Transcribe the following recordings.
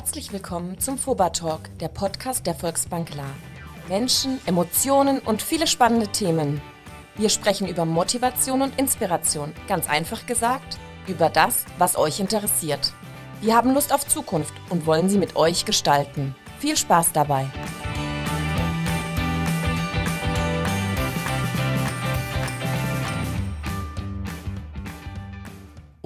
Herzlich willkommen zum FOBA Talk, der Podcast der Volksbank La. Menschen, Emotionen und viele spannende Themen. Wir sprechen über Motivation und Inspiration, ganz einfach gesagt, über das, was euch interessiert. Wir haben Lust auf Zukunft und wollen sie mit euch gestalten. Viel Spaß dabei!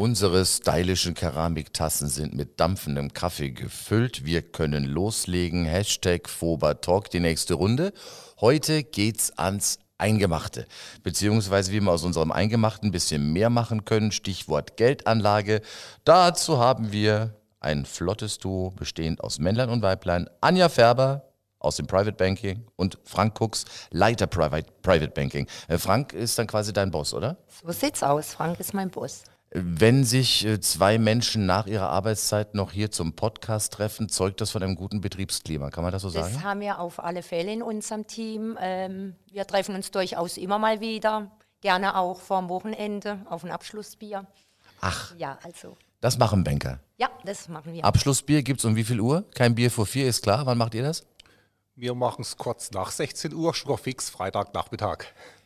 Unsere stylischen Keramiktassen sind mit dampfendem Kaffee gefüllt. Wir können loslegen. Hashtag Fobertalk, die nächste Runde. Heute geht's ans Eingemachte. Beziehungsweise wie wir aus unserem Eingemachten ein bisschen mehr machen können. Stichwort Geldanlage. Dazu haben wir ein flottes Duo bestehend aus Männlein und Weiblein. Anja Färber aus dem Private Banking und Frank Cooks, Leiter Private, Private Banking. Äh, Frank ist dann quasi dein Boss, oder? So sieht's aus. Frank ist mein Boss. Wenn sich äh, zwei Menschen nach ihrer Arbeitszeit noch hier zum Podcast treffen, zeugt das von einem guten Betriebsklima. Kann man das so sagen? Das haben wir auf alle Fälle in unserem Team. Ähm, wir treffen uns durchaus immer mal wieder, gerne auch vorm Wochenende auf ein Abschlussbier. Ach. Ja, also. Das machen Banker. Ja, das machen wir. Abschlussbier gibt es um wie viel Uhr? Kein Bier vor vier, ist klar. Wann macht ihr das? Wir machen es kurz nach 16 Uhr, schon fix, Freitagnachmittag.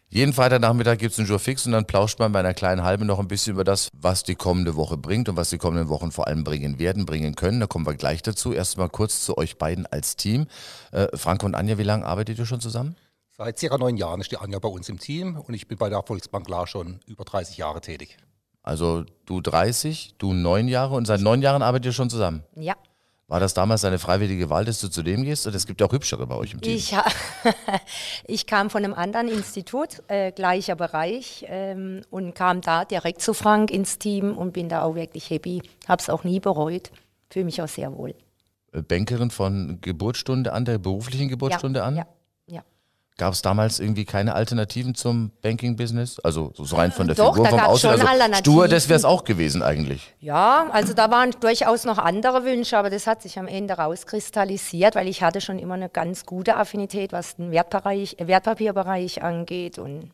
Jeden Freitagnachmittag gibt es einen Jour fix und dann plauscht man bei einer kleinen Halbe noch ein bisschen über das, was die kommende Woche bringt und was die kommenden Wochen vor allem bringen werden, bringen können. Da kommen wir gleich dazu. Erstmal kurz zu euch beiden als Team. Äh, Frank und Anja, wie lange arbeitet ihr schon zusammen? Seit circa neun Jahren ist die Anja bei uns im Team und ich bin bei der Volksbank Lahr schon über 30 Jahre tätig. Also du 30, du neun Jahre und seit neun Jahren arbeitet ihr schon zusammen? Ja. War das damals eine freiwillige Wahl, dass du zu dem gehst? Oder es gibt ja auch hübschere bei euch im Team. Ich, ich kam von einem anderen Institut, äh, gleicher Bereich, ähm, und kam da direkt zu Frank ins Team und bin da auch wirklich happy. Hab's auch nie bereut. Fühle mich auch sehr wohl. Äh, Bankerin von Geburtsstunde an, der beruflichen Geburtsstunde ja, an? Ja. Gab es damals irgendwie keine Alternativen zum Banking-Business? Also so rein von der äh, Doch, Figur, da vom Aussehen. Schon also stur, das wäre es auch gewesen eigentlich. Ja, also da waren durchaus noch andere Wünsche, aber das hat sich am Ende rauskristallisiert, weil ich hatte schon immer eine ganz gute Affinität, was den Wertbereich, Wertpapierbereich angeht und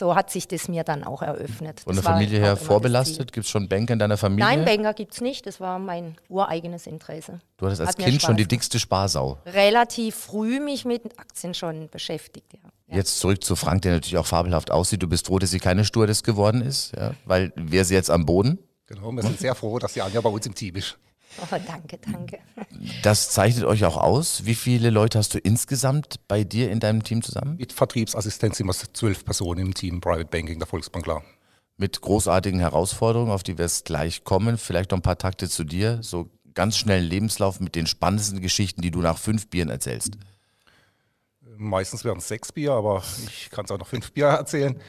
so hat sich das mir dann auch eröffnet. Von der Familie her vorbelastet? Gibt es schon Banker in deiner Familie? Nein, Banker gibt es nicht. Das war mein ureigenes Interesse. Du hattest als hat Kind schon die dickste Sparsau. Relativ früh mich mit Aktien schon beschäftigt, ja. Jetzt zurück zu Frank, der natürlich auch fabelhaft aussieht. Du bist froh, dass sie keine Stewardess geworden ist, ja? weil wäre sie jetzt am Boden? Genau, wir sind sehr froh, dass sie Anja bei uns im Team ist. Oh, danke, danke. Das zeichnet euch auch aus. Wie viele Leute hast du insgesamt bei dir in deinem Team zusammen? Mit Vertriebsassistenz sind wir zwölf Personen im Team Private Banking der Volksbank klar. Mit großartigen Herausforderungen, auf die wir es gleich kommen. Vielleicht noch ein paar Takte zu dir. So ganz schnellen Lebenslauf mit den spannendsten Geschichten, die du nach fünf Bieren erzählst. Meistens wären es sechs Bier, aber ich kann es auch noch fünf Bier erzählen.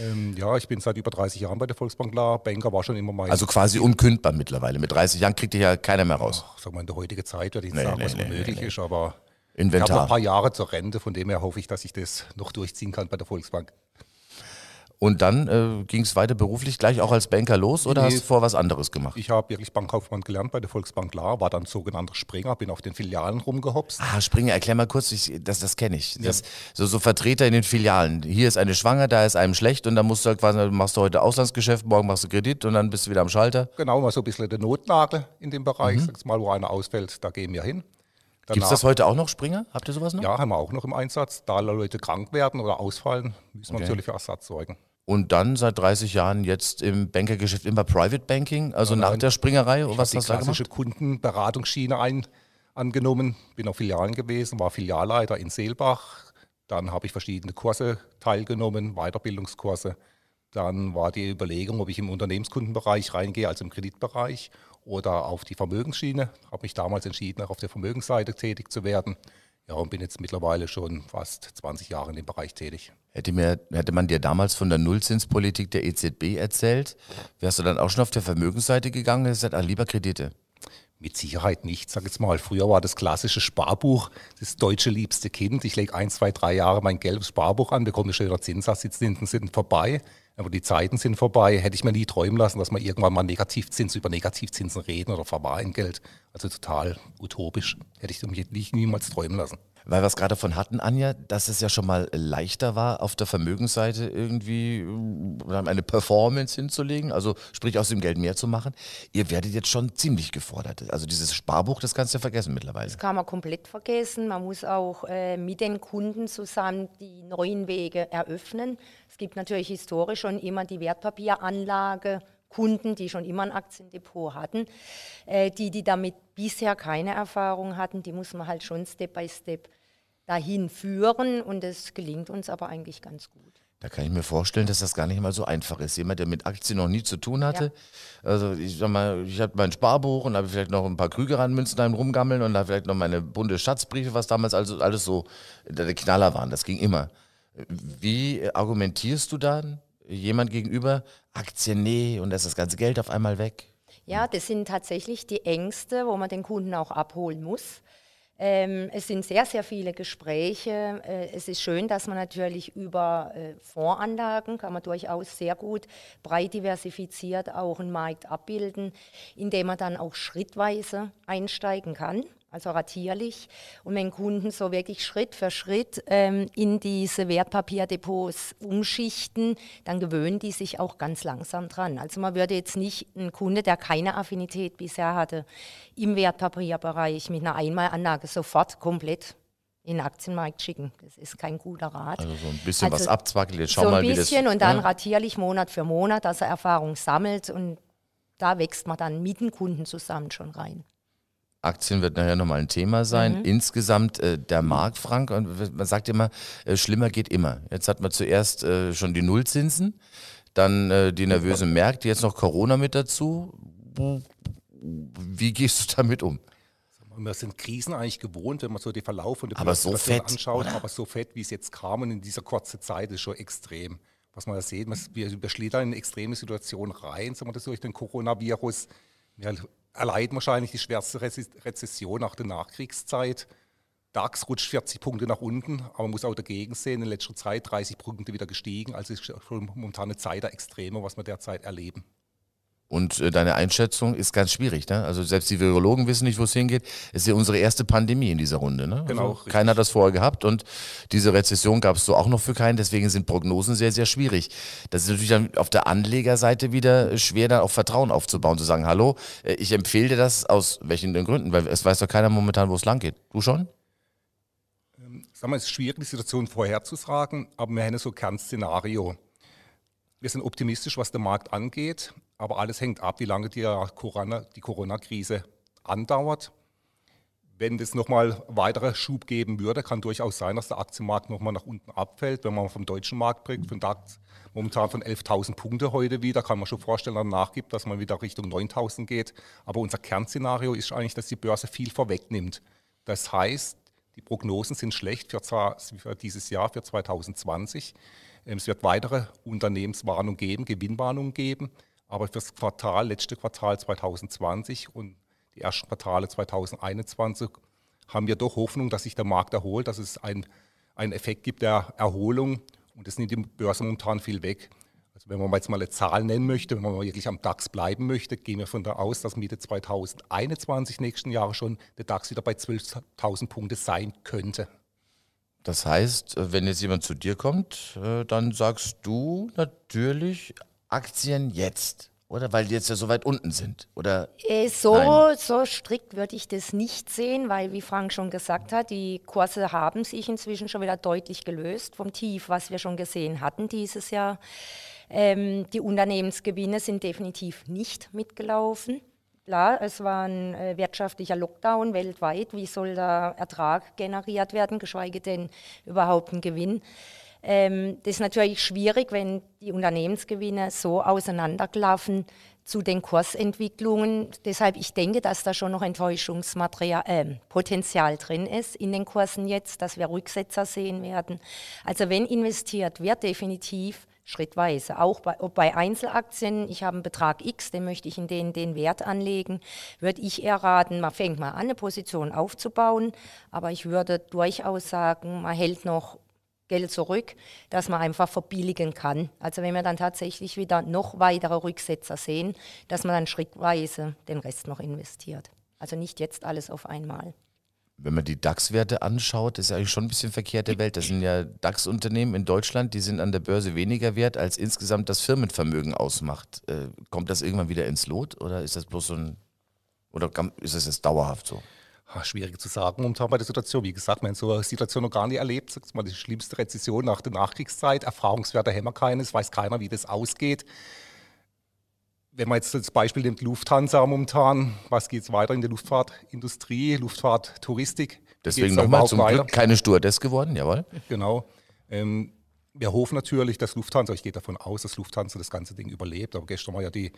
Ähm, ja, ich bin seit über 30 Jahren bei der Volksbank klar. Banker war schon immer mein. Also quasi unkündbar mittlerweile. Mit 30 Jahren kriegt dich ja keiner mehr raus. Ach, sag mal, in der heutigen Zeit werde ich nicht nee, sagen, nee, was nee, möglich ist, aber Inventar. ich habe noch ein paar Jahre zur Rente, von dem her hoffe ich, dass ich das noch durchziehen kann bei der Volksbank. Und dann äh, ging es weiter beruflich gleich auch als Banker los oder nee, hast du vor was anderes gemacht? Ich habe wirklich Bankkaufmann gelernt bei der Volksbank Lahr, war dann sogenannter Springer, bin auf den Filialen rumgehopst. Ah, Springer, erklär mal kurz, ich, das, das kenne ich. Das, ja. so, so, Vertreter in den Filialen. Hier ist eine schwanger, da ist einem schlecht und dann musst du halt quasi, machst du heute Auslandsgeschäft, morgen machst du Kredit und dann bist du wieder am Schalter. Genau, mal so ein bisschen der Notnagel in dem Bereich. Mhm. Sagst mal, wo einer ausfällt, da gehen wir hin. Gibt es das heute auch noch, Springer? Habt ihr sowas noch? Ja, haben wir auch noch im Einsatz. Da Leute krank werden oder ausfallen, müssen okay. wir natürlich für Ersatz sorgen. Und dann seit 30 Jahren jetzt im Bankergeschäft immer Private Banking, also ja, nach der Springerei? Ich was die hast du da klassische Kundenberatungsschiene ein, angenommen, bin auf Filialen gewesen, war Filialleiter in Seelbach. Dann habe ich verschiedene Kurse teilgenommen, Weiterbildungskurse. Dann war die Überlegung, ob ich im Unternehmenskundenbereich reingehe, also im Kreditbereich, oder auf die Vermögensschiene. Habe mich damals entschieden, auch auf der Vermögensseite tätig zu werden. Ja, und bin jetzt mittlerweile schon fast 20 Jahre in dem Bereich tätig. Hätte, mir, hätte man dir damals von der Nullzinspolitik der EZB erzählt, wärst du dann auch schon auf der Vermögensseite gegangen und gesagt, ach, lieber Kredite? Mit Sicherheit nicht, sag jetzt mal. Früher war das klassische Sparbuch das deutsche liebste Kind. Ich lege ein, zwei, drei Jahre mein gelbes Sparbuch an, bekomme schöner Zinssatz, die Zinsen sind vorbei. Aber die Zeiten sind vorbei. Hätte ich mir nie träumen lassen, dass man irgendwann mal Negativzinsen über Negativzinsen reden oder Verwahrengeld. Also total utopisch. Hätte ich mich niemals träumen lassen weil wir es gerade von hatten, Anja, dass es ja schon mal leichter war, auf der Vermögensseite irgendwie äh, eine Performance hinzulegen, also sprich aus dem Geld mehr zu machen. Ihr werdet jetzt schon ziemlich gefordert. Also dieses Sparbuch, das kannst du ja vergessen mittlerweile. Das kann man komplett vergessen. Man muss auch äh, mit den Kunden zusammen die neuen Wege eröffnen. Es gibt natürlich historisch schon immer die Wertpapieranlage. Kunden, die schon immer ein Aktiendepot hatten, äh, die, die damit bisher keine Erfahrung hatten, die muss man halt schon Step by Step dahin führen und es gelingt uns aber eigentlich ganz gut. Da kann ich mir vorstellen, dass das gar nicht mal so einfach ist. Jemand, der mit Aktien noch nie zu tun hatte, ja. also ich sag mal, ich habe mein Sparbuch und habe vielleicht noch ein paar Krüger an Münzenheim rumgammeln und da vielleicht noch meine bunte Schatzbriefe, was damals also alles so der Knaller waren. Das ging immer. Wie argumentierst du dann jemand gegenüber Aktien, nee, und da ist das ganze Geld auf einmal weg? Ja, das sind tatsächlich die Ängste, wo man den Kunden auch abholen muss. Ähm, es sind sehr, sehr viele Gespräche. Äh, es ist schön, dass man natürlich über äh, Fondsanlagen kann man durchaus sehr gut breit diversifiziert auch einen Markt abbilden, indem man dann auch schrittweise einsteigen kann also ratierlich, und wenn Kunden so wirklich Schritt für Schritt ähm, in diese Wertpapierdepots umschichten, dann gewöhnen die sich auch ganz langsam dran. Also man würde jetzt nicht einen Kunde, der keine Affinität bisher hatte, im Wertpapierbereich mit einer Einmalanlage sofort komplett in den Aktienmarkt schicken. Das ist kein guter Rat. Also so ein bisschen also was abzwackeln, jetzt schau so mal, wie das... So ein bisschen und dann ja. ratierlich Monat für Monat, dass er Erfahrung sammelt und da wächst man dann mit dem Kunden zusammen schon rein. Aktien wird nachher nochmal ein Thema sein. Mhm. Insgesamt äh, der Markt, Frank, und man sagt immer, äh, schlimmer geht immer. Jetzt hat man zuerst äh, schon die Nullzinsen, dann äh, die nervösen Märkte, jetzt noch Corona mit dazu. Wie gehst du damit um? wir sind Krisen eigentlich gewohnt, wenn man so die Verlauf und die aber so fett, anschaut, oder? aber so fett, wie es jetzt kam und in dieser kurzen Zeit ist schon extrem. Was man da sieht, man, wir überschlittern in extreme Situationen rein, sagen wir das durch den Coronavirus. Wir erleiden wahrscheinlich die schwerste Rezession nach der Nachkriegszeit. DAX rutscht 40 Punkte nach unten, aber man muss auch dagegen sehen, in letzter Zeit 30 Punkte wieder gestiegen. Also ist schon momentan eine Zeit der Extreme, was wir derzeit erleben. Und äh, deine Einschätzung ist ganz schwierig. Ne? Also selbst die Virologen wissen nicht, wo es hingeht. Es ist ja unsere erste Pandemie in dieser Runde. Ne? Genau. Also keiner hat das vorher gehabt und diese Rezession gab es so auch noch für keinen. Deswegen sind Prognosen sehr, sehr schwierig. Das ist natürlich dann auf der Anlegerseite wieder schwer, dann auch Vertrauen aufzubauen, zu sagen, hallo, äh, ich empfehle dir das aus welchen Gründen, weil es weiß doch keiner momentan, wo es lang geht. Du schon? Ähm, sag mal, es ist schwierig, die Situation vorherzusagen, aber wir haben so ein Kernszenario. Wir sind optimistisch, was den Markt angeht. Aber alles hängt ab, wie lange die äh, Corona-Krise andauert. Wenn es nochmal weitere Schub geben würde, kann durchaus sein, dass der Aktienmarkt nochmal nach unten abfällt. Wenn man vom deutschen Markt bringt, von DAX momentan von 11.000 Punkte heute wieder, kann man schon vorstellen, dann nachgibt, dass man wieder Richtung 9.000 geht. Aber unser Kernszenario ist eigentlich, dass die Börse viel vorwegnimmt. Das heißt, die Prognosen sind schlecht für, dieses Jahr, für 2020. Ähm, es wird weitere Unternehmenswarnungen geben, Gewinnwarnungen geben. Aber für das Quartal, letzte Quartal 2020 und die ersten Quartale 2021 haben wir doch Hoffnung, dass sich der Markt erholt, dass es einen, einen Effekt gibt der Erholung und das nimmt die Börse momentan viel weg. Also wenn man jetzt mal eine Zahl nennen möchte, wenn man wirklich am DAX bleiben möchte, gehen wir von da aus, dass Mitte 2021 nächsten Jahre schon der DAX wieder bei 12.000 Punkte sein könnte. Das heißt, wenn jetzt jemand zu dir kommt, äh, dann sagst du natürlich Aktien jetzt, oder? Weil die jetzt ja so weit unten sind, oder? Äh, so, so strikt würde ich das nicht sehen, weil, wie Frank schon gesagt hat, die Kurse haben sich inzwischen schon wieder deutlich gelöst vom Tief, was wir schon gesehen hatten dieses Jahr. Ähm, die Unternehmensgewinne sind definitiv nicht mitgelaufen. Klar, es war ein äh, wirtschaftlicher Lockdown weltweit. Wie soll da Ertrag generiert werden, geschweige denn überhaupt ein Gewinn? Ähm, das ist natürlich schwierig, wenn die Unternehmensgewinne so auseinanderklaffen zu den Kursentwicklungen. Deshalb, ich denke, dass da schon noch Enttäuschungspotenzial ähm, äh, drin ist in den Kursen jetzt, dass wir Rücksetzer sehen werden. Also wenn investiert wird, definitiv schrittweise. Auch bei, ob bei Einzelaktien, ich habe einen Betrag X, den möchte ich in den, den Wert anlegen, würde ich eher raten, man fängt mal an, eine Position aufzubauen, aber ich würde durchaus sagen, man hält noch Geld zurück, das man einfach verbilligen kann. Also wenn wir dann tatsächlich wieder noch weitere Rücksetzer sehen, dass man dann schrittweise den Rest noch investiert. Also nicht jetzt alles auf einmal. Wenn man die DAX-Werte anschaut, ist eigentlich schon ein bisschen verkehrte Welt. Das sind ja DAX-Unternehmen in Deutschland, die sind an der Börse weniger wert, als insgesamt das Firmenvermögen ausmacht. Äh, kommt das irgendwann wieder ins Lot oder ist das bloß so ein, oder ist das jetzt dauerhaft so? schwierig zu sagen momentan bei der Situation. Wie gesagt, man hat so eine Situation noch gar nicht erlebt. Sagt mal, die schlimmste Rezession nach der Nachkriegszeit. Erfahrungswerte haben wir keines, weiß keiner, wie das ausgeht. Wenn man jetzt das Beispiel nimmt Lufthansa momentan, was geht es weiter in der Luftfahrtindustrie, Luftfahrttouristik? Deswegen nochmal zum weiter. Glück keine Stewardess geworden, jawohl. Genau. Ähm, wir hoffen natürlich, dass Lufthansa, ich gehe davon aus, dass Lufthansa das ganze Ding überlebt, aber gestern war ja die,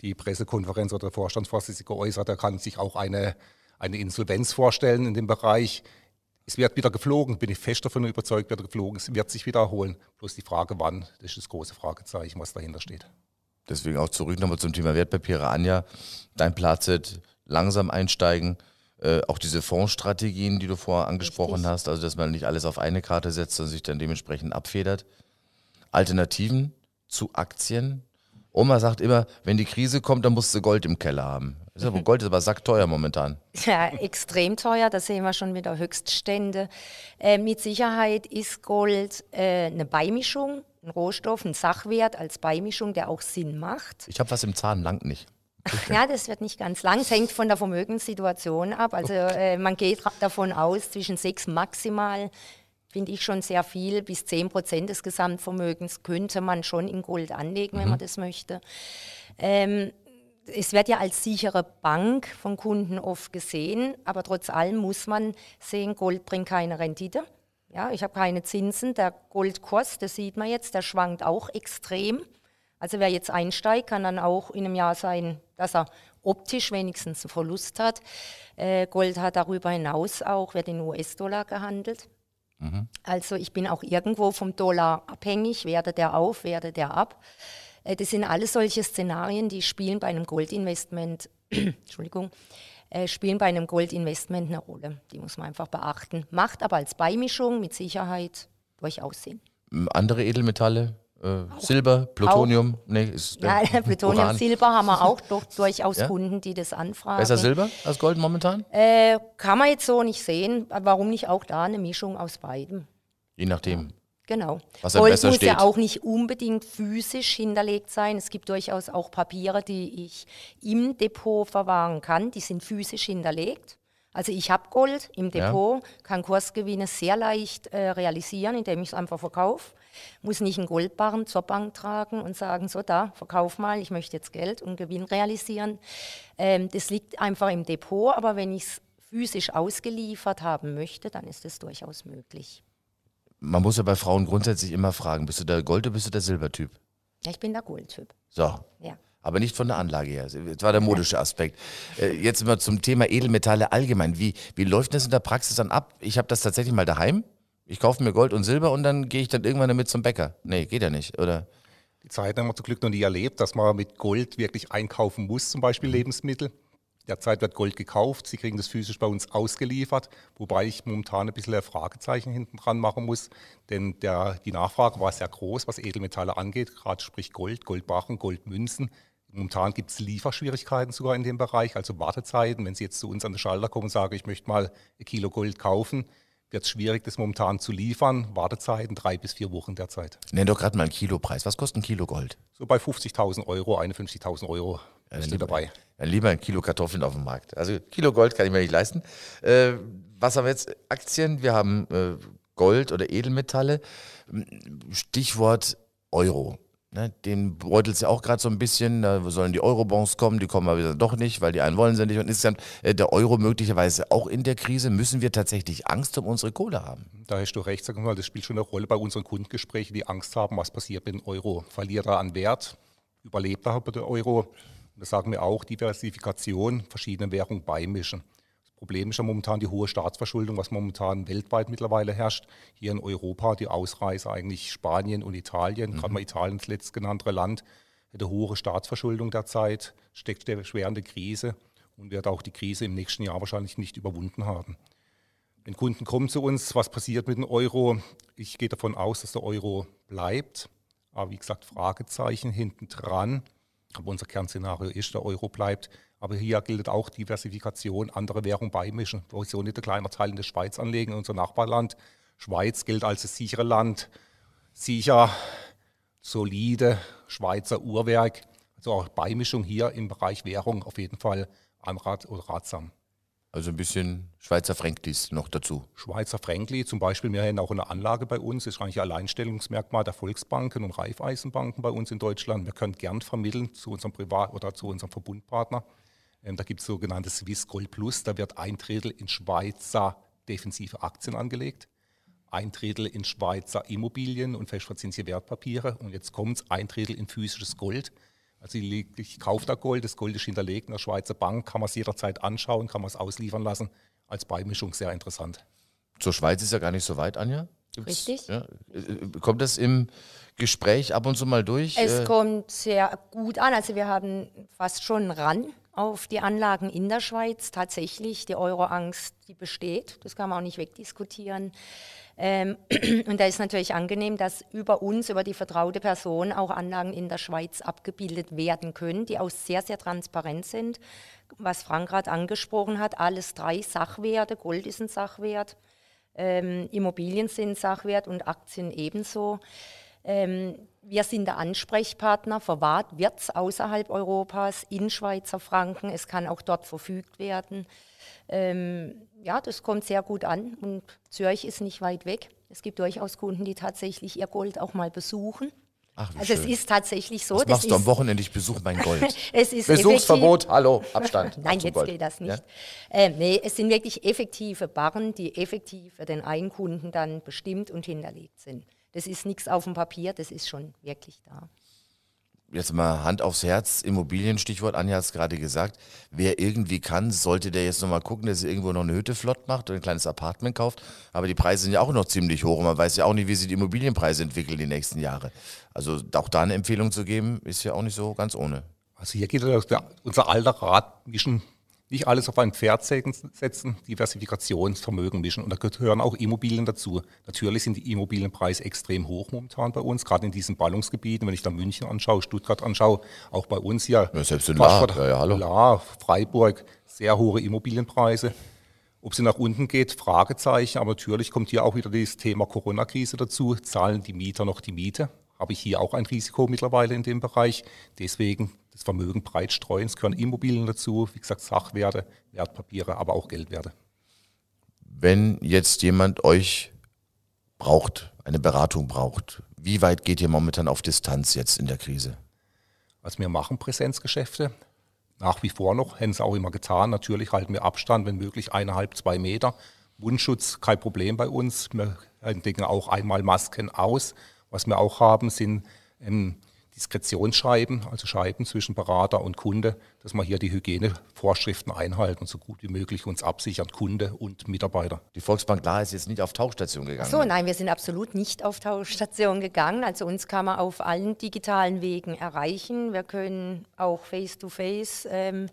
die Pressekonferenz oder der Vorstandsvorsitzende geäußert, da kann sich auch eine eine Insolvenz vorstellen in dem Bereich. Es wird wieder geflogen, bin ich fest davon überzeugt, wird geflogen, es wird sich wiederholen. Bloß die Frage, wann, das ist das große Fragezeichen, was dahinter steht. Deswegen auch zurück nochmal zum Thema Wertpapiere. Anja, dein Platz Platzet, langsam einsteigen. Äh, auch diese Fondsstrategien, die du vorher angesprochen Richtig. hast, also dass man nicht alles auf eine Karte setzt, und sich dann dementsprechend abfedert. Alternativen zu Aktien. Oma sagt immer, wenn die Krise kommt, dann musst du Gold im Keller haben. Gold ist aber sackteuer momentan. Ja, extrem teuer. Da sehen wir schon wieder Höchststände. Äh, mit Sicherheit ist Gold äh, eine Beimischung, ein Rohstoff, ein Sachwert als Beimischung, der auch Sinn macht. Ich habe was im Zahn, lang nicht. Okay. Ja, das wird nicht ganz lang. Es hängt von der Vermögenssituation ab. Also äh, man geht davon aus, zwischen sechs maximal, finde ich schon sehr viel, bis zehn Prozent des Gesamtvermögens könnte man schon in Gold anlegen, mhm. wenn man das möchte. Ähm, es wird ja als sichere Bank von Kunden oft gesehen, aber trotz allem muss man sehen, Gold bringt keine Rendite. Ja, ich habe keine Zinsen, der Goldkurs, das sieht man jetzt, der schwankt auch extrem. Also wer jetzt einsteigt, kann dann auch in einem Jahr sein, dass er optisch wenigstens einen Verlust hat. Äh, Gold hat darüber hinaus auch, wird in US-Dollar gehandelt. Mhm. Also ich bin auch irgendwo vom Dollar abhängig, werde der auf, werde der ab. Äh, das sind alles solche Szenarien, die spielen bei einem Goldinvestment, Entschuldigung, äh, spielen bei einem Goldinvestment eine Rolle. Die muss man einfach beachten. Macht aber als Beimischung mit Sicherheit durchaus Sinn. Andere Edelmetalle, äh, Silber, Plutonium, auch. nee, ist, ja, Plutonium, Uran. Silber haben wir auch doch durchaus ja? Kunden, die das anfragen. Besser Silber als Gold momentan? Äh, kann man jetzt so nicht sehen. Warum nicht auch da eine Mischung aus beidem? Je nachdem. Genau. Was Holz halt besser muss steht. ja auch nicht unbedingt physisch hinterlegt sein. Es gibt durchaus auch Papiere, die ich im Depot verwahren kann. Die sind physisch hinterlegt. Also ich habe Gold im Depot, ja. kann Kursgewinne sehr leicht äh, realisieren, indem ich es einfach verkaufe. Muss nicht einen Goldbarren zur Bank tragen und sagen, so da, verkauf mal, ich möchte jetzt Geld und Gewinn realisieren. Ähm, das liegt einfach im Depot, aber wenn ich es physisch ausgeliefert haben möchte, dann ist es durchaus möglich man muss ja bei Frauen grundsätzlich immer fragen, bist du der Gold- oder bist du der Silbertyp? Ja, ich bin der Goldtyp. So. Ja. Aber nicht von der Anlage her. Das war der modische Aspekt. Äh, jetzt immer zum Thema Edelmetalle allgemein. Wie, wie läuft das in der Praxis dann ab? Ich habe das tatsächlich mal daheim. Ich kaufe mir Gold und Silber und dann gehe ich dann irgendwann damit zum Bäcker. Nee, geht ja nicht, oder? Die Zeit haben wir zum Glück noch nie erlebt, dass man mit Gold wirklich einkaufen muss, zum Beispiel mhm. Lebensmittel. Derzeit wird Gold gekauft, sie kriegen das physisch bei uns ausgeliefert, wobei ich momentan ein bisschen ein Fragezeichen hinten dran machen muss, denn der, die Nachfrage war sehr groß, was Edelmetalle angeht, gerade sprich Gold, Goldbarren, Goldmünzen. Momentan gibt es Lieferschwierigkeiten sogar in dem Bereich, also Wartezeiten. Wenn Sie jetzt zu uns an den Schalter kommen und sagen, ich möchte mal ein Kilo Gold kaufen, wird es schwierig, das momentan zu liefern. Wartezeiten drei bis vier Wochen derzeit. Nenn doch gerade mal einen Kilopreis. Was kostet ein Kilo Gold? So bei 50.000 Euro, 51.000 Euro ich stehe dabei. Lieber ein Kilo Kartoffeln auf dem Markt. Also Kilo Gold kann ich mir nicht leisten. Äh, was haben wir jetzt? Aktien, wir haben äh, Gold oder Edelmetalle. Hm, Stichwort Euro. Ne, den beutelt es ja auch gerade so ein bisschen, da sollen die Euro-Bonds kommen, die kommen aber wieder doch nicht, weil die einen wollen sie nicht. Und insgesamt äh, der Euro möglicherweise auch in der Krise, müssen wir tatsächlich Angst um unsere Kohle haben. Da hast du recht, sag mal, das spielt schon eine Rolle bei unseren Kundengesprächen, die Angst haben, was passiert mit dem Euro. Verlierer an Wert? Überlebt er der Euro? das sagen wir auch, Diversifikation verschiedener Währungen beimischen. Das Problem ist ja momentan die hohe Staatsverschuldung, was momentan weltweit mittlerweile herrscht. Hier in Europa die Ausreise eigentlich Spanien und Italien, mhm. gerade mal Italien das letzte genannte Land, hätte hohe Staatsverschuldung derzeit, steckt der schwerende Krise und wird auch die Krise im nächsten Jahr wahrscheinlich nicht überwunden haben. Wenn Kunden kommen zu uns, was passiert mit dem Euro? Ich gehe davon aus, dass der Euro bleibt. Aber wie gesagt, Fragezeichen hinten dran. Aber unser Kernszenario ist, der Euro bleibt. Aber hier gilt auch Diversifikation, andere Währung beimischen. Wieso nicht ein kleiner Teil in der Schweiz anlegen, in unser Nachbarland? Schweiz gilt als das sichere Land. Sicher, solide Schweizer Uhrwerk. Also auch Beimischung hier im Bereich Währung auf jeden Fall anrat oder ratsam. Also ein bisschen Schweizer Fränklis noch dazu. Schweizer Fränkli zum Beispiel, wir haben auch eine Anlage bei uns, ist eigentlich ein Alleinstellungsmerkmal der Volksbanken und Raiffeisenbanken bei uns in Deutschland. Wir können gern vermitteln zu unserem Privat- oder zu unserem Verbundpartner. Ähm, da gibt es sogenannte Swiss Gold Plus, da wird ein Drittel in Schweizer defensive Aktien angelegt, ein Drittel in Schweizer Immobilien und festverzinsliche Wertpapiere und jetzt kommt ein Drittel in physisches Gold. Also ich, ich kaufe da Gold, das Gold ist hinterlegt in der Schweizer Bank, kann man es jederzeit anschauen, kann man es ausliefern lassen. Als Beimischung sehr interessant. Zur Schweiz ist ja gar nicht so weit, Anja. Gibt's, Richtig. Ja, äh, kommt das im Gespräch ab und zu mal durch? Es äh, kommt sehr gut an. Also wir haben fast schon einen ran auf die Anlagen in der Schweiz tatsächlich die Euroangst, die besteht. Das kann man auch nicht wegdiskutieren. Ähm, und da ist natürlich angenehm, dass über uns, über die vertraute Person auch Anlagen in der Schweiz abgebildet werden können, die auch sehr, sehr transparent sind. Was Frank gerade angesprochen hat, alles drei Sachwerte, Gold ist ein Sachwert, ähm, Immobilien sind Sachwert und Aktien ebenso. Ähm, wir sind der Ansprechpartner. Verwahrt wird es außerhalb Europas, in Schweizer Franken. Es kann auch dort verfügt werden. Ähm, ja, das kommt sehr gut an und Zürich ist nicht weit weg. Es gibt durchaus Kunden, die tatsächlich ihr Gold auch mal besuchen. Ach, wie also schön. es ist tatsächlich so. Was machst du am Wochenende? Ich besuche mein Gold. Besuchsverbot, hallo, Abstand. Nein, jetzt Gold. geht das nicht. Ja? Ähm, nee, es sind wirklich effektive Barren, die effektiv für den einen Kunden dann bestimmt und hinterlegt sind. Das ist nichts auf dem Papier, das ist schon wirklich da. Jetzt mal Hand aufs Herz, Immobilien, Stichwort, Anja hat es gerade gesagt. Wer irgendwie kann, sollte der jetzt nochmal gucken, dass er irgendwo noch eine Hütte flott macht und ein kleines Apartment kauft. Aber die Preise sind ja auch noch ziemlich hoch und man weiß ja auch nicht, wie sich die Immobilienpreise entwickeln die nächsten Jahre. Also auch da eine Empfehlung zu geben, ist ja auch nicht so ganz ohne. Also hier geht unser alter Rat, mischen nicht alles auf ein Pferd setzen, Diversifikationsvermögen mischen. Und da gehören auch Immobilien dazu. Natürlich sind die Immobilienpreise extrem hoch momentan bei uns, gerade in diesen Ballungsgebieten. Wenn ich da München anschaue, Stuttgart anschaue, auch bei uns hier. Ja, selbst in La, ja, ja, hallo. La, Freiburg, sehr hohe Immobilienpreise. Ob sie nach unten geht, Fragezeichen. Aber natürlich kommt hier auch wieder dieses Thema Corona-Krise dazu. Zahlen die Mieter noch die Miete? habe ich hier auch ein Risiko mittlerweile in dem Bereich. Deswegen das Vermögen breit streuen. Es gehören Immobilien dazu, wie gesagt, Sachwerte, Wertpapiere, aber auch Geldwerte. Wenn jetzt jemand euch braucht, eine Beratung braucht, wie weit geht ihr momentan auf Distanz jetzt in der Krise? Also wir machen Präsenzgeschäfte nach wie vor noch, hätten es auch immer getan. Natürlich halten wir Abstand, wenn möglich eineinhalb, zwei Meter. Mundschutz kein Problem bei uns. Wir denken auch einmal Masken aus. Was wir auch haben, sind ähm, Diskretionsscheiben, also Scheiben zwischen Berater und Kunde, dass wir hier die Hygienevorschriften einhalten und so gut wie möglich uns absichern, Kunde und Mitarbeiter. Die Volksbank La ist jetzt nicht auf Tauchstation gegangen. So, ne? nein, wir sind absolut nicht auf Tauchstation gegangen. Also uns kann man auf allen digitalen Wegen erreichen. Wir können auch face-to-face -face, ähm,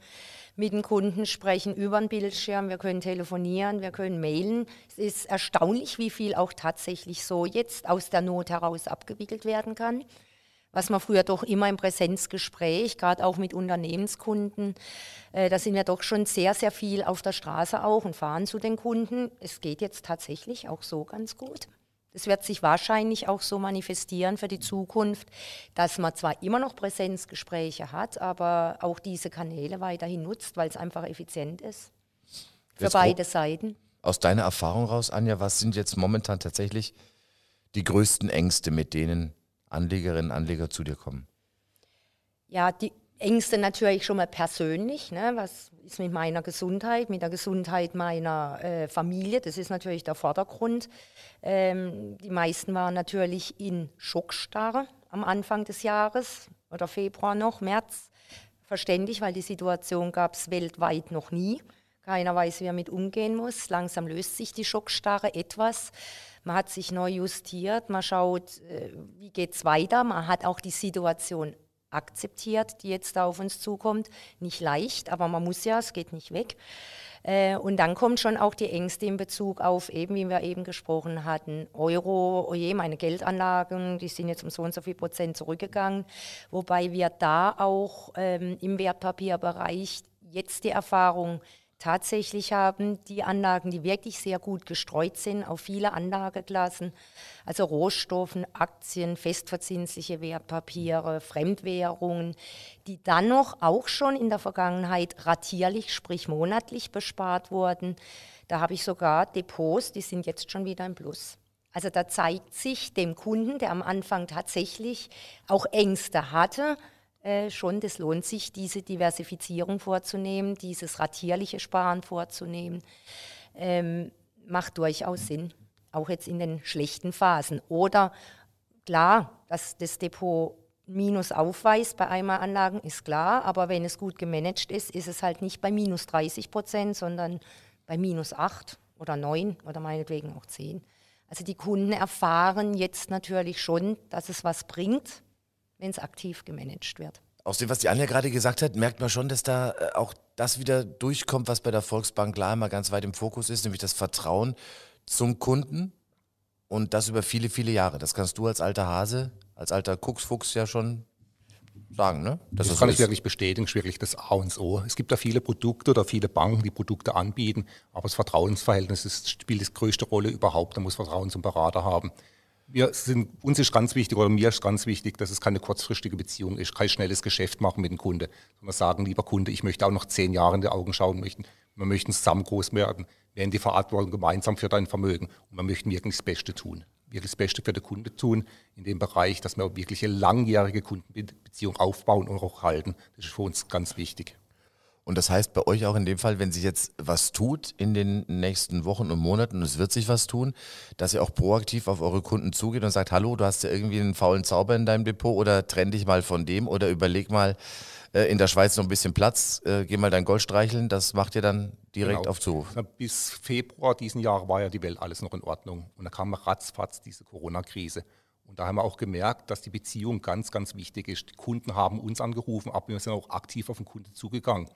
mit den Kunden sprechen über den Bildschirm, wir können telefonieren, wir können mailen. Es ist erstaunlich, wie viel auch tatsächlich so jetzt aus der Not heraus abgewickelt werden kann. Was man früher doch immer im Präsenzgespräch, gerade auch mit Unternehmenskunden, äh, da sind wir doch schon sehr, sehr viel auf der Straße auch und fahren zu den Kunden. Es geht jetzt tatsächlich auch so ganz gut. Es wird sich wahrscheinlich auch so manifestieren für die Zukunft, dass man zwar immer noch Präsenzgespräche hat, aber auch diese Kanäle weiterhin nutzt, weil es einfach effizient ist. Für jetzt beide Seiten. Aus deiner Erfahrung raus, Anja, was sind jetzt momentan tatsächlich die größten Ängste, mit denen Anlegerinnen und Anleger zu dir kommen? Ja, die Ängste natürlich schon mal persönlich, ne? was ist mit meiner Gesundheit, mit der Gesundheit meiner äh, Familie, das ist natürlich der Vordergrund. Ähm, die meisten waren natürlich in Schockstarre am Anfang des Jahres oder Februar noch, März, verständlich, weil die Situation gab es weltweit noch nie. Keiner weiß, wie er mit umgehen muss. Langsam löst sich die Schockstarre etwas. Man hat sich neu justiert, man schaut, äh, wie geht es weiter. Man hat auch die Situation akzeptiert, die jetzt da auf uns zukommt. Nicht leicht, aber man muss ja, es geht nicht weg. Äh, und dann kommt schon auch die Ängste in Bezug auf eben, wie wir eben gesprochen hatten, Euro, oje, oh meine Geldanlagen, die sind jetzt um so und so viel Prozent zurückgegangen, wobei wir da auch ähm, im Wertpapierbereich jetzt die Erfahrung Tatsächlich haben die Anlagen, die wirklich sehr gut gestreut sind, auf viele Anlageklassen, also Rohstoffen, Aktien, festverzinsliche Wertpapiere, Fremdwährungen, die dann noch auch schon in der Vergangenheit ratierlich, sprich monatlich bespart wurden. Da habe ich sogar Depots, die sind jetzt schon wieder im Plus. Also da zeigt sich dem Kunden, der am Anfang tatsächlich auch Ängste hatte, äh, schon, das lohnt sich, diese Diversifizierung vorzunehmen, dieses ratierliche Sparen vorzunehmen. Ähm, macht durchaus Sinn, auch jetzt in den schlechten Phasen. Oder klar, dass das Depot Minus aufweist bei Einmalanlagen, ist klar, aber wenn es gut gemanagt ist, ist es halt nicht bei minus 30 Prozent, sondern bei minus 8 oder 9 oder meinetwegen auch 10. Also die Kunden erfahren jetzt natürlich schon, dass es was bringt, wenn es aktiv gemanagt wird. Aus dem, was die Anja gerade gesagt hat, merkt man schon, dass da äh, auch das wieder durchkommt, was bei der Volksbank klar immer ganz weit im Fokus ist, nämlich das Vertrauen zum Kunden und das über viele, viele Jahre. Das kannst du als alter Hase, als alter Kucksfuchs ja schon sagen, ne? Das, das kann ich wirklich bestätigen, ist wirklich das A und O. Es gibt da viele Produkte oder viele Banken, die Produkte anbieten, aber das Vertrauensverhältnis ist, spielt die größte Rolle überhaupt. Da muss Vertrauen zum Berater haben wir sind, uns ist ganz wichtig oder mir ist ganz wichtig, dass es keine kurzfristige Beziehung ist, kein schnelles Geschäft machen mit dem Kunde. Sondern sagen, lieber Kunde, ich möchte auch noch zehn Jahre in die Augen schauen möchten. Wir möchten zusammen groß werden. Wir haben die Verantwortung gemeinsam für dein Vermögen. Und wir möchten wirklich das Beste tun. Wirklich das Beste für den Kunde tun in dem Bereich, dass wir wirklich eine langjährige Kundenbeziehung aufbauen und auch halten. Das ist für uns ganz wichtig. Und das heißt bei euch auch in dem Fall, wenn sich jetzt was tut in den nächsten Wochen und Monaten und es wird sich was tun, dass ihr auch proaktiv auf eure Kunden zugeht und sagt, hallo, du hast ja irgendwie einen faulen Zauber in deinem Depot oder trenn dich mal von dem oder überleg mal äh, in der Schweiz noch ein bisschen Platz, äh, geh mal dein Gold streicheln, das macht ihr dann direkt genau. auf Zuruf. Bis Februar diesen Jahres war ja die Welt alles noch in Ordnung und da kam ratzfatz diese Corona-Krise. Und da haben wir auch gemerkt, dass die Beziehung ganz, ganz wichtig ist. Die Kunden haben uns angerufen, aber wir sind auch aktiv auf den Kunden zugegangen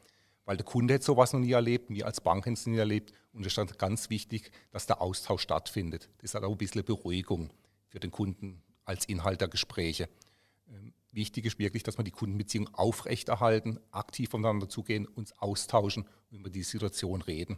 weil der Kunde hätte sowas noch nie erlebt, wir als Bank hätten es nie erlebt und es stand ganz wichtig, dass der Austausch stattfindet. Das hat auch ein bisschen Beruhigung für den Kunden als Inhalt der Gespräche. Ähm, wichtig ist wirklich, dass wir die Kundenbeziehung aufrechterhalten, aktiv voneinander zugehen, uns austauschen und über die Situation reden.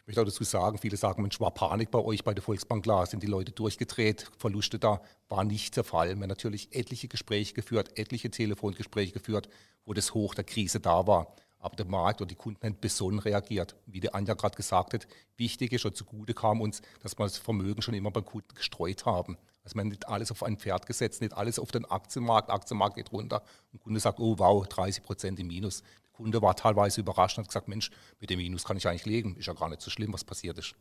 Ich möchte auch dazu sagen, viele sagen, Mensch, war Panik bei euch bei der Volksbank klar, sind die Leute durchgedreht, Verluste da, war nicht der Fall. Wir haben natürlich etliche Gespräche geführt, etliche Telefongespräche geführt, wo das Hoch der Krise da war aber der Markt oder die Kunden haben besonnen reagiert. Wie der Anja gerade gesagt hat, wichtig ist und zugute kam uns, dass wir das Vermögen schon immer beim Kunden gestreut haben. Also man nicht alles auf ein Pferd gesetzt, nicht alles auf den Aktienmarkt, Aktienmarkt geht runter und der Kunde sagt, oh wow, 30 Prozent im Minus. Der Kunde war teilweise überrascht und hat gesagt, Mensch, mit dem Minus kann ich eigentlich leben, ist ja gar nicht so schlimm, was passiert ist.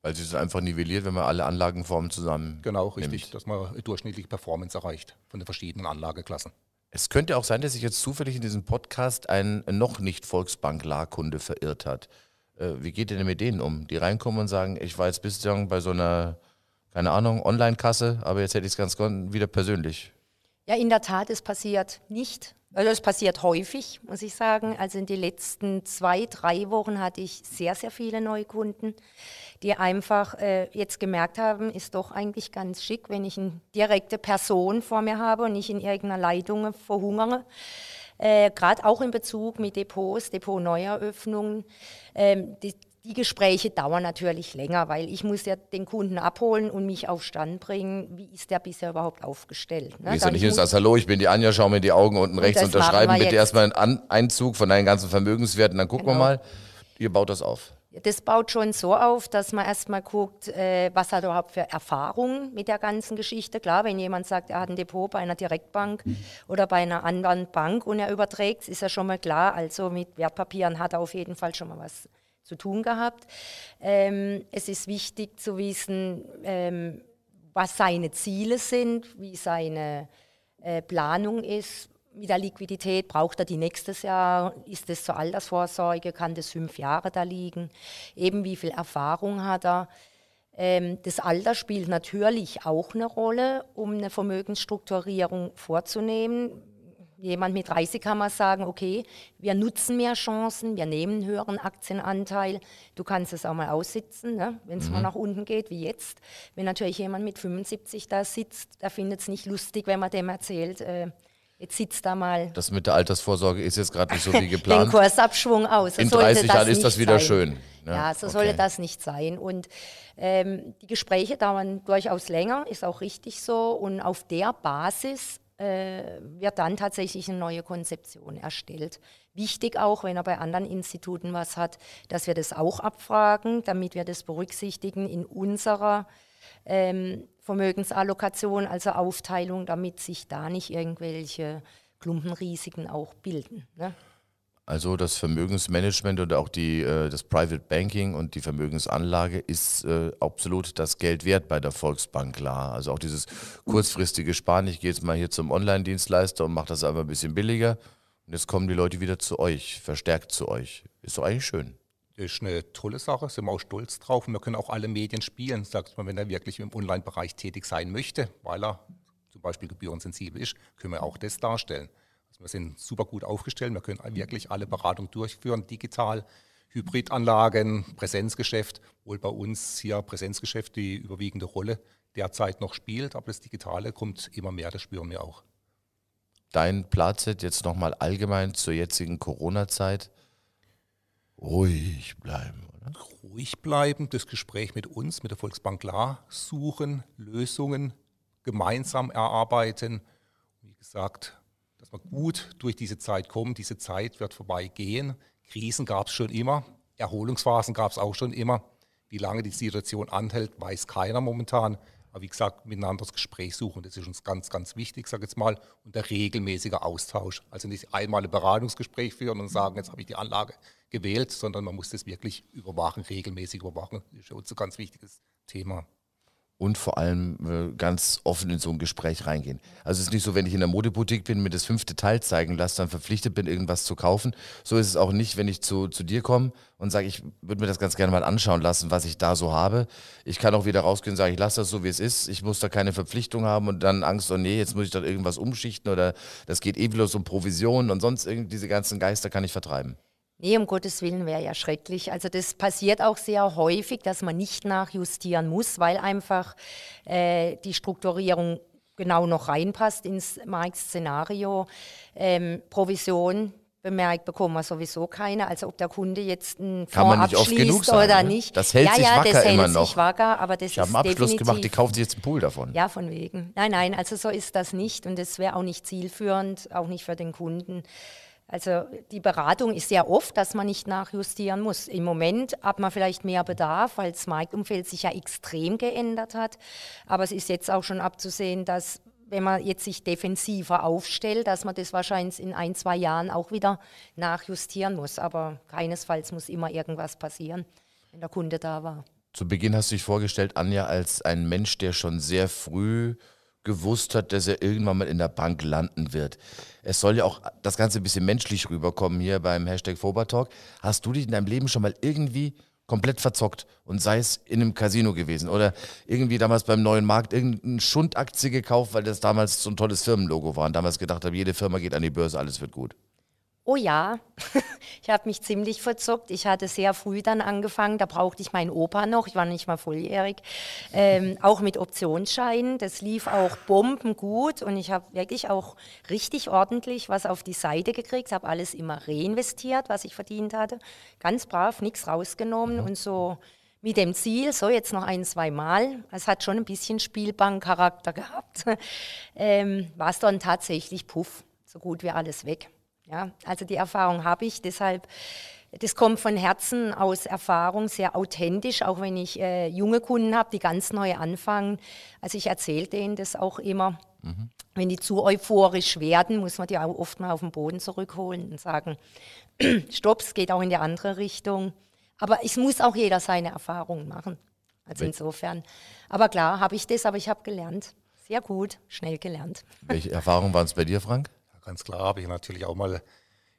Weil sich es einfach nivelliert, wenn man alle Anlagenformen zusammen. Genau, richtig, nimmt. dass man durchschnittliche Performance erreicht von den verschiedenen Anlageklassen. Es könnte auch sein, dass sich jetzt zufällig in diesem Podcast ein noch nicht Volksbank-Larkunde verirrt hat. Äh, wie geht ihr denn mit denen um? Die reinkommen und sagen, ich war jetzt bislang bei so einer, keine Ahnung, Online-Kasse, aber jetzt hätte ich es ganz wieder persönlich. Ja, in der Tat, es passiert nicht. Also es passiert häufig, muss ich sagen. Also in den letzten zwei, drei Wochen hatte ich sehr, sehr viele Neukunden, die einfach äh, jetzt gemerkt haben, ist doch eigentlich ganz schick, wenn ich eine direkte Person vor mir habe und nicht in irgendeiner Leitung verhungere. Äh, Gerade auch in Bezug mit Depots, Depot-Neueröffnungen. Ähm, die die Gespräche dauern natürlich länger, weil ich muss ja den Kunden abholen und mich auf Stand bringen, wie ist der bisher überhaupt aufgestellt. Ne? Gehst du nicht sagst, hallo, ich bin die Anja, schau mir in die Augen unten und rechts, unterschreiben bitte jetzt. erstmal einen Einzug von deinen ganzen Vermögenswerten, dann gucken genau. wir mal. Ihr baut das auf. Das baut schon so auf, dass man erstmal guckt, äh, was hat er überhaupt für Erfahrungen mit der ganzen Geschichte. Klar, wenn jemand sagt, er hat ein Depot bei einer Direktbank mhm. oder bei einer anderen Bank und er überträgt, ist ja schon mal klar, also mit Wertpapieren hat er auf jeden Fall schon mal was zu tun gehabt. Ähm, es ist wichtig zu wissen, ähm, was seine Ziele sind, wie seine äh, Planung ist. Mit der Liquidität braucht er die nächstes Jahr, ist es zur Altersvorsorge, kann das fünf Jahre da liegen, eben wie viel Erfahrung hat er. Ähm, das Alter spielt natürlich auch eine Rolle, um eine Vermögensstrukturierung vorzunehmen jemand mit 30 kann man sagen, okay, wir nutzen mehr Chancen, wir nehmen höheren Aktienanteil. Du kannst es auch mal aussitzen, ne? wenn es mhm. mal nach unten geht, wie jetzt. Wenn natürlich jemand mit 75 da sitzt, der findet es nicht lustig, wenn man dem erzählt, äh, jetzt sitzt da mal. Das mit der Altersvorsorge ist jetzt gerade nicht so wie geplant. Den Kursabschwung aus. In 30 Jahren ist das wieder sein. schön. Ne? Ja, so okay. sollte das nicht sein. Und ähm, die Gespräche dauern durchaus länger, ist auch richtig so. Und auf der Basis äh, wird dann tatsächlich eine neue Konzeption erstellt. Wichtig auch, wenn er bei anderen Instituten was hat, dass wir das auch abfragen, damit wir das berücksichtigen in unserer ähm, Vermögensallokation, also Aufteilung, damit sich da nicht irgendwelche Klumpenrisiken auch bilden. Ne? Also das Vermögensmanagement und auch die, äh, das Private Banking und die Vermögensanlage ist äh, absolut das Geld wert bei der Volksbank, klar. Also auch dieses kurzfristige Sparen, ich gehe jetzt mal hier zum Online-Dienstleister und mache das einfach ein bisschen billiger. Und jetzt kommen die Leute wieder zu euch, verstärkt zu euch. Ist doch eigentlich schön. Ist eine tolle Sache, sind wir auch stolz drauf. Und wir können auch alle Medien spielen, sagt man, wenn er wirklich im Online-Bereich tätig sein möchte, weil er zum Beispiel gebührensensibel ist, können wir auch das darstellen. Wir sind super gut aufgestellt. Wir können wirklich alle Beratung durchführen, digital. Hybridanlagen, Präsenzgeschäft, wohl bei uns hier Präsenzgeschäft die überwiegende Rolle derzeit noch spielt, aber das Digitale kommt immer mehr, das spüren wir auch. Dein Platz jetzt nochmal allgemein zur jetzigen Corona-Zeit. Ruhig bleiben, oder? Ruhig bleiben, das Gespräch mit uns, mit der Volksbank klar suchen, Lösungen gemeinsam erarbeiten. Wie gesagt, wir gut durch diese Zeit kommen. Diese Zeit wird vorbeigehen. Krisen gab es schon immer. Erholungsphasen gab es auch schon immer. Wie lange die Situation anhält, weiß keiner momentan. Aber wie gesagt, miteinander das Gespräch suchen, das ist uns ganz, ganz wichtig, sage ich jetzt mal. Und der regelmäßige Austausch. Also nicht einmal ein Beratungsgespräch führen und sagen, jetzt habe ich die Anlage gewählt, sondern man muss das wirklich überwachen, regelmäßig überwachen. Das ist für uns ein ganz wichtiges Thema und vor allem äh, ganz offen in so ein Gespräch reingehen. Also es ist nicht so, wenn ich in der Modeboutique bin, mir das fünfte Teil zeigen lasse, dann verpflichtet bin, irgendwas zu kaufen. So ist es auch nicht, wenn ich zu, zu dir komme und sage, ich würde mir das ganz gerne mal anschauen lassen, was ich da so habe. Ich kann auch wieder rausgehen und sagen, ich lasse das so, wie es ist. Ich muss da keine Verpflichtung haben und dann Angst, oh nee, jetzt muss ich da irgendwas umschichten oder das geht eh bloß um Provisionen und sonst irgendwie diese ganzen Geister kann ich vertreiben. Nee, um Gottes Willen wäre ja schrecklich. Also das passiert auch sehr häufig, dass man nicht nachjustieren muss, weil einfach äh, die Strukturierung genau noch reinpasst ins Marktszenario. Ähm, Provision bemerkt, bekommen wir sowieso keine. Also ob der Kunde jetzt einen Fonds Kann man nicht abschließt oft genug sagen, oder ne? nicht. Das hält ja, sich ja, wacker das hält immer noch. Sich wacker, aber das ich habe einen Abschluss gemacht, die kaufen sich jetzt einen Pool davon. Ja, von wegen. Nein, nein, also so ist das nicht und das wäre auch nicht zielführend, auch nicht für den Kunden. Also die Beratung ist sehr oft, dass man nicht nachjustieren muss. Im Moment hat man vielleicht mehr Bedarf, weil das Marktumfeld sich ja extrem geändert hat. Aber es ist jetzt auch schon abzusehen, dass wenn man jetzt sich defensiver aufstellt, dass man das wahrscheinlich in ein, zwei Jahren auch wieder nachjustieren muss. Aber keinesfalls muss immer irgendwas passieren, wenn der Kunde da war. Zu Beginn hast du dich vorgestellt, Anja, als ein Mensch, der schon sehr früh gewusst hat, dass er irgendwann mal in der Bank landen wird. Es soll ja auch das Ganze ein bisschen menschlich rüberkommen hier beim Hashtag Fobartalk. Hast du dich in deinem Leben schon mal irgendwie komplett verzockt und sei es in einem Casino gewesen oder irgendwie damals beim neuen Markt irgendeine Schundaktie gekauft, weil das damals so ein tolles Firmenlogo war und damals gedacht habe, jede Firma geht an die Börse, alles wird gut? Oh ja, ich habe mich ziemlich verzockt. Ich hatte sehr früh dann angefangen, da brauchte ich meinen Opa noch, ich war nicht mal volljährig, ähm, auch mit Optionsscheinen. Das lief auch bombengut und ich habe wirklich auch richtig ordentlich was auf die Seite gekriegt, habe alles immer reinvestiert, was ich verdient hatte. Ganz brav, nichts rausgenommen mhm. und so mit dem Ziel, so jetzt noch ein, zwei Mal, es hat schon ein bisschen Spielbankcharakter gehabt, ähm, war es dann tatsächlich puff, so gut wie alles weg. Ja, also die Erfahrung habe ich, deshalb, das kommt von Herzen aus Erfahrung, sehr authentisch, auch wenn ich äh, junge Kunden habe, die ganz neu anfangen. Also ich erzähle denen das auch immer. Mhm. Wenn die zu euphorisch werden, muss man die auch oft mal auf den Boden zurückholen und sagen, stopp, es geht auch in die andere Richtung. Aber es muss auch jeder seine Erfahrungen machen. Also insofern. Aber klar, habe ich das, aber ich habe gelernt. Sehr gut, schnell gelernt. Welche Erfahrungen waren es bei dir, Frank? ganz klar. Habe ich natürlich auch mal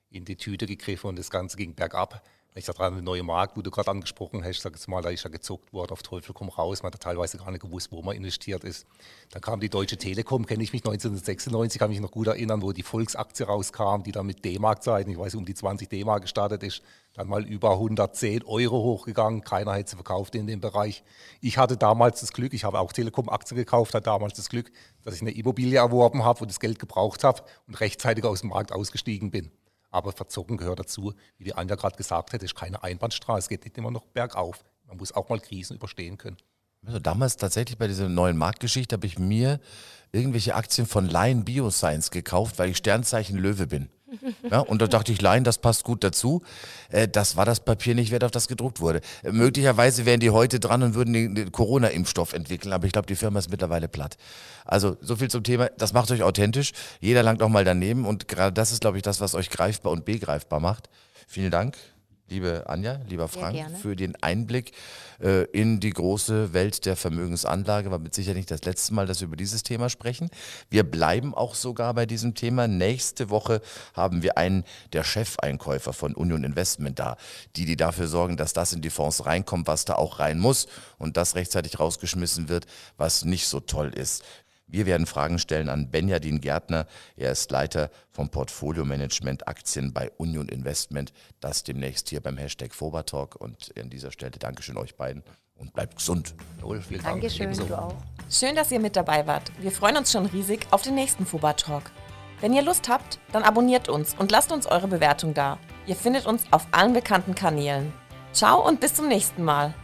in die Tüte gegriffen und das Ganze ging bergab ich sage gerade, der neue Markt, wo du gerade angesprochen hast, sag jetzt mal, da ist ja gezuckt worden, auf Teufel komm raus, man hat teilweise gar nicht gewusst, wo man investiert ist. Dann kam die Deutsche Telekom, kenne ich mich 1996, kann mich noch gut erinnern, wo die Volksaktie rauskam, die dann mit D-Mark-Zeiten, ich weiß, um die 20 D-Mark gestartet ist, dann mal über 110 Euro hochgegangen, keiner hätte sie verkauft in dem Bereich. Ich hatte damals das Glück, ich habe auch Telekom-Aktien gekauft, hatte damals das Glück, dass ich eine Immobilie erworben habe und das Geld gebraucht habe und rechtzeitig aus dem Markt ausgestiegen bin. Aber verzogen gehört dazu, wie die Anja gerade gesagt hat, es ist keine Einbahnstraße, es geht nicht immer noch bergauf. Man muss auch mal Krisen überstehen können. Also damals tatsächlich bei dieser neuen Marktgeschichte habe ich mir irgendwelche Aktien von Lion Bioscience gekauft, weil ich Sternzeichen Löwe bin. Ja, und da dachte ich, Laien, das passt gut dazu. Äh, das war das Papier nicht wert, auf das gedruckt wurde. Äh, möglicherweise wären die heute dran und würden den, den Corona-Impfstoff entwickeln, aber ich glaube, die Firma ist mittlerweile platt. Also so viel zum Thema, das macht euch authentisch. Jeder langt auch mal daneben und gerade das ist, glaube ich, das, was euch greifbar und begreifbar macht. Vielen Dank liebe Anja, lieber Frank, für den Einblick äh, in die große Welt der Vermögensanlage. War mit sicher nicht das letzte Mal, dass wir über dieses Thema sprechen. Wir bleiben auch sogar bei diesem Thema. Nächste Woche haben wir einen der Chefeinkäufer von Union Investment da, die, die dafür sorgen, dass das in die Fonds reinkommt, was da auch rein muss und das rechtzeitig rausgeschmissen wird, was nicht so toll ist. Wir werden Fragen stellen an Benjamin Gärtner. Er ist Leiter vom Portfolio Management Aktien bei Union Investment. Das demnächst hier beim Hashtag Fobartalk. Und an dieser Stelle Dankeschön euch beiden und bleibt gesund. Jawohl, vielen Dank. Dankeschön, Ebenso. du auch. Schön, dass ihr mit dabei wart. Wir freuen uns schon riesig auf den nächsten Fobartalk. Wenn ihr Lust habt, dann abonniert uns und lasst uns eure Bewertung da. Ihr findet uns auf allen bekannten Kanälen. Ciao und bis zum nächsten Mal.